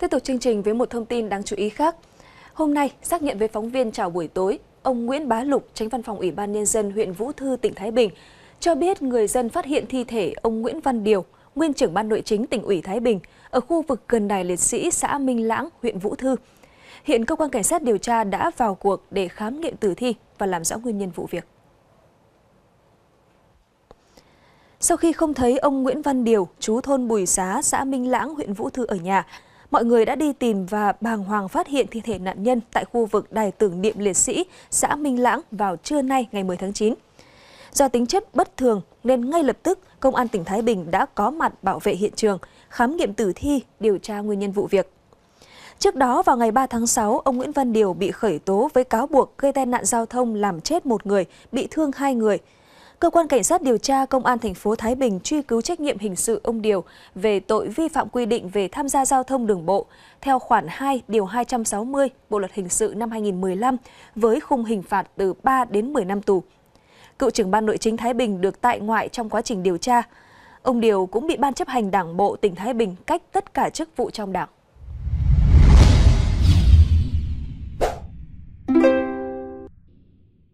Tiếp tục chương trình với một thông tin đáng chú ý khác. Hôm nay, xác nhận với phóng viên chào buổi tối, ông Nguyễn Bá Lục, tránh văn phòng Ủy ban Nhân dân huyện Vũ Thư, tỉnh Thái Bình, cho biết người dân phát hiện thi thể ông Nguyễn Văn Điều, nguyên trưởng ban nội chính tỉnh ủy Thái Bình, ở khu vực gần đài liệt sĩ xã Minh Lãng, huyện Vũ Thư. Hiện cơ quan cảnh sát điều tra đã vào cuộc để khám nghiệm tử thi và làm rõ nguyên nhân vụ việc. Sau khi không thấy ông Nguyễn Văn Điều, chú thôn Bùi Xá, xã Minh Lãng, huyện Vũ Thư ở nhà, mọi người đã đi tìm và bàng hoàng phát hiện thi thể nạn nhân tại khu vực đài tưởng niệm liệt sĩ xã Minh Lãng vào trưa nay ngày 10 tháng 9. Do tính chất bất thường nên ngay lập tức Công an tỉnh Thái Bình đã có mặt bảo vệ hiện trường, khám nghiệm tử thi, điều tra nguyên nhân vụ việc. Trước đó vào ngày 3 tháng 6, ông Nguyễn Văn Điều bị khởi tố với cáo buộc gây tai nạn giao thông làm chết một người, bị thương hai người – cơ quan cảnh sát điều tra công an thành phố Thái Bình truy cứu trách nhiệm hình sự ông Điều về tội vi phạm quy định về tham gia giao thông đường bộ theo khoản 2 điều 260 Bộ luật hình sự năm 2015 với khung hình phạt từ 3 đến 10 năm tù. Cựu trưởng ban nội chính Thái Bình được tại ngoại trong quá trình điều tra. Ông Điều cũng bị ban chấp hành Đảng bộ tỉnh Thái Bình cách tất cả chức vụ trong Đảng.